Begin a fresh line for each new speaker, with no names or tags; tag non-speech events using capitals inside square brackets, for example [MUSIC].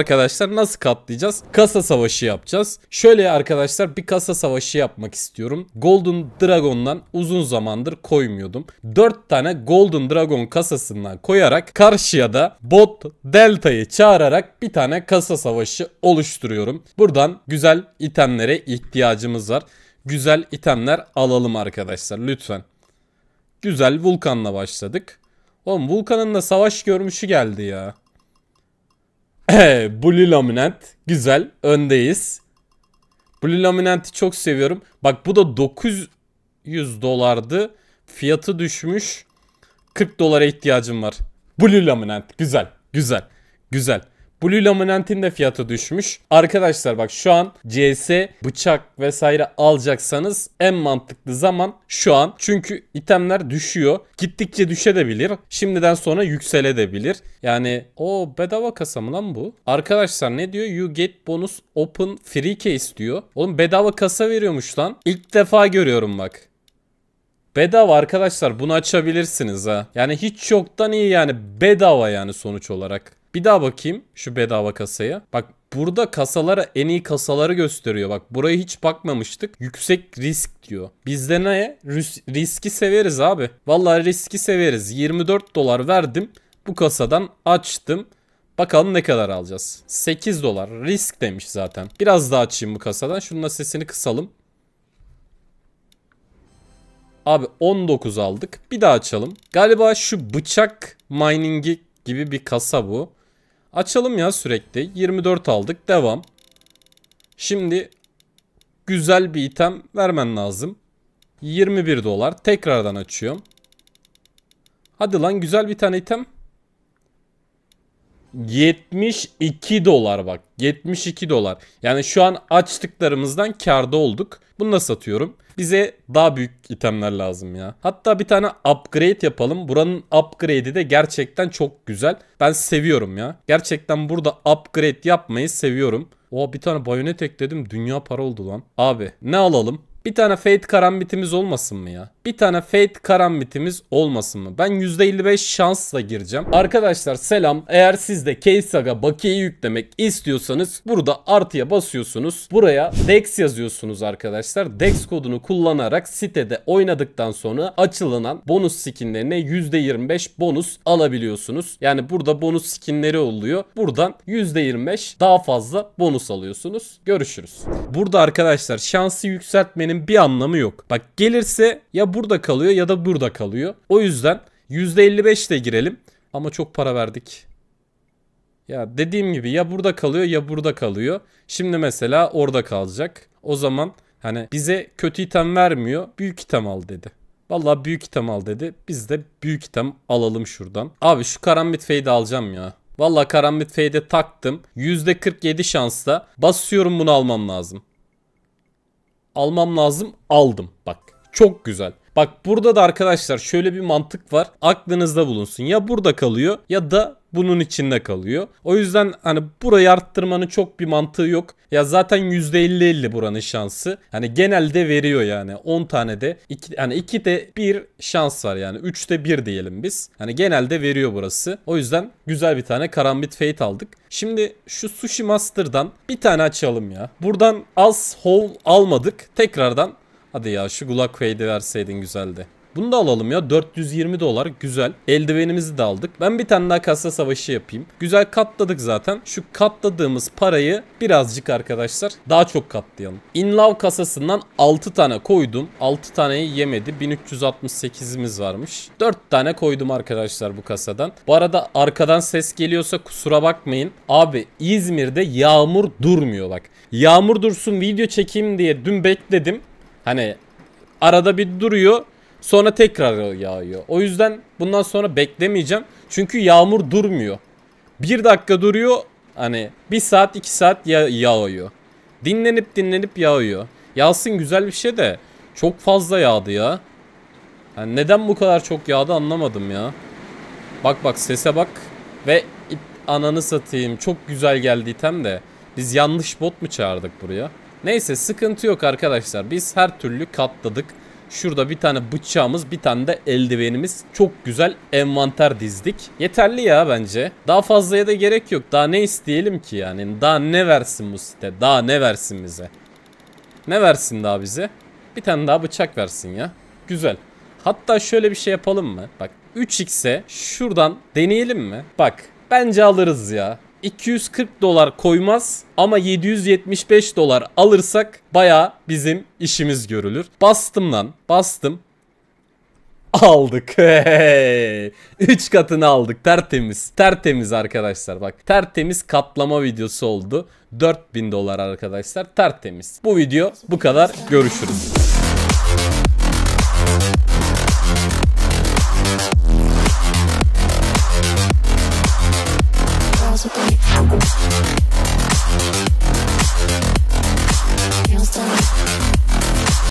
arkadaşlar nasıl katlayacağız? Kasa savaşı yapacağız. Şöyle arkadaşlar bir kasa savaşı yapmak istiyorum. Golden Dragon'dan uzun zamandır koymuyordum. 4 tane Golden Dragon kasasından koyarak karşıya da Bot Delta'yı çağırarak bir tane kasa savaşı oluşturuyorum. Buradan güzel itemlere ihtiyacımız var. Güzel itemler alalım arkadaşlar lütfen. Güzel Vulkan'la başladık. Oğlum Vulkan'ın da savaş görmüşü geldi ya. [LAUGHS] Blue Laminant. Güzel. Öndeyiz. Blue Laminant'i çok seviyorum. Bak bu da 900 dolardı. Fiyatı düşmüş. 40 dolara ihtiyacım var. Blue Laminant. Güzel. Güzel. Güzel. Blue Laminant'in de fiyatı düşmüş. Arkadaşlar bak şu an CS bıçak vesaire alacaksanız en mantıklı zaman şu an. Çünkü itemler düşüyor. Gittikçe düşebilir. Şimdiden sonra yükselebilir. Yani o bedava kasa mı lan bu? Arkadaşlar ne diyor? You get bonus open free case diyor. Oğlum bedava kasa veriyormuş lan. İlk defa görüyorum bak. Bedava arkadaşlar bunu açabilirsiniz ha. Yani hiç yoktan iyi yani bedava yani sonuç olarak. Bir daha bakayım şu bedava kasaya. Bak burada kasalara en iyi kasaları gösteriyor. Bak buraya hiç bakmamıştık. Yüksek risk diyor. Bizde ne? Riski severiz abi. Vallahi riski severiz. 24 dolar verdim. Bu kasadan açtım. Bakalım ne kadar alacağız. 8 dolar. Risk demiş zaten. Biraz daha açayım bu kasadan. Şunun sesini kısalım. Abi 19 aldık. Bir daha açalım. Galiba şu bıçak miningi gibi bir kasa bu. Açalım ya sürekli. 24 aldık. Devam. Şimdi güzel bir item vermen lazım. 21 dolar. Tekrardan açıyorum. Hadi lan güzel bir tane item. 72 dolar bak. 72 dolar. Yani şu an açtıklarımızdan karda olduk. Bunu da satıyorum. Bize daha büyük itemler lazım ya. Hatta bir tane upgrade yapalım. Buranın upgrade'i de gerçekten çok güzel. Ben seviyorum ya. Gerçekten burada upgrade yapmayı seviyorum. O bir tane bayonet ekledim. Dünya para oldu lan. Abi ne alalım? Bir tane Fate karambitimiz olmasın mı ya? bir tane Fate Karambit'imiz olmasın mı? Ben %55 şansla gireceğim. Arkadaşlar selam. Eğer siz de Keisaga bakiye yüklemek istiyorsanız burada artıya basıyorsunuz. Buraya Dex yazıyorsunuz arkadaşlar. Dex kodunu kullanarak sitede oynadıktan sonra açılınan bonus skinlerine %25 bonus alabiliyorsunuz. Yani burada bonus skinleri oluyor. Buradan %25 daha fazla bonus alıyorsunuz. Görüşürüz. Burada arkadaşlar şansı yükseltmenin bir anlamı yok. Bak gelirse ya ya burada kalıyor ya da burada kalıyor. O yüzden %55 de girelim. Ama çok para verdik. Ya dediğim gibi ya burada kalıyor ya burada kalıyor. Şimdi mesela orada kalacak. O zaman hani bize kötü item vermiyor. Büyük item al dedi. Valla büyük item al dedi. Biz de büyük item alalım şuradan. Abi şu karambit fade'i alacağım ya. Valla karambit fade'e taktım. %47 şansla basıyorum bunu almam lazım. Almam lazım aldım bak. Çok güzel. Bak burada da arkadaşlar şöyle bir mantık var. Aklınızda bulunsun. Ya burada kalıyor ya da bunun içinde kalıyor. O yüzden hani burayı arttırmanın çok bir mantığı yok. Ya zaten %50-50 buranın şansı. Hani genelde veriyor yani. 10 tane de iki, hani 2 de 1 şans var yani. 3'te 1 diyelim biz. Hani genelde veriyor burası. O yüzden güzel bir tane karambit fate aldık. Şimdi şu Sushi Master'dan bir tane açalım ya. Buradan az hole almadık. Tekrardan Hadi ya şu Glock Quade'i verseydin güzeldi. Bunu da alalım ya 420 dolar güzel eldivenimizi de aldık ben bir tane daha kasa savaşı yapayım güzel katladık zaten şu katladığımız parayı birazcık arkadaşlar daha çok katlayalım In love kasasından 6 tane koydum 6 taneyi yemedi 1368'imiz varmış 4 tane koydum arkadaşlar bu kasadan bu arada arkadan ses geliyorsa kusura bakmayın abi İzmir'de yağmur durmuyor bak yağmur dursun video çekeyim diye dün bekledim Hani arada bir duruyor sonra tekrar yağıyor. O yüzden bundan sonra beklemeyeceğim. Çünkü yağmur durmuyor. Bir dakika duruyor hani bir saat iki saat ya yağıyor. Dinlenip dinlenip yağıyor. Yağsın güzel bir şey de çok fazla yağdı ya. Yani neden bu kadar çok yağdı anlamadım ya. Bak bak sese bak. Ve ananı satayım çok güzel geldi item de. Biz yanlış bot mu çağırdık buraya? Neyse sıkıntı yok arkadaşlar. Biz her türlü katladık. Şurada bir tane bıçağımız bir tane de eldivenimiz. Çok güzel envanter dizdik. Yeterli ya bence. Daha fazlaya da gerek yok. Daha ne isteyelim ki yani? Daha ne versin bu site? Daha ne versin bize? Ne versin daha bize? Bir tane daha bıçak versin ya. Güzel. Hatta şöyle bir şey yapalım mı? Bak 3x'e şuradan deneyelim mi? Bak bence alırız ya. 240 dolar koymaz ama 775 dolar alırsak baya bizim işimiz görülür. Bastım lan bastım. Aldık. 3 [LAUGHS] katını aldık. Tertemiz. Tertemiz arkadaşlar bak. Tertemiz katlama videosu oldu. 4000 dolar arkadaşlar. Tertemiz. Bu video bu kadar. Görüşürüz.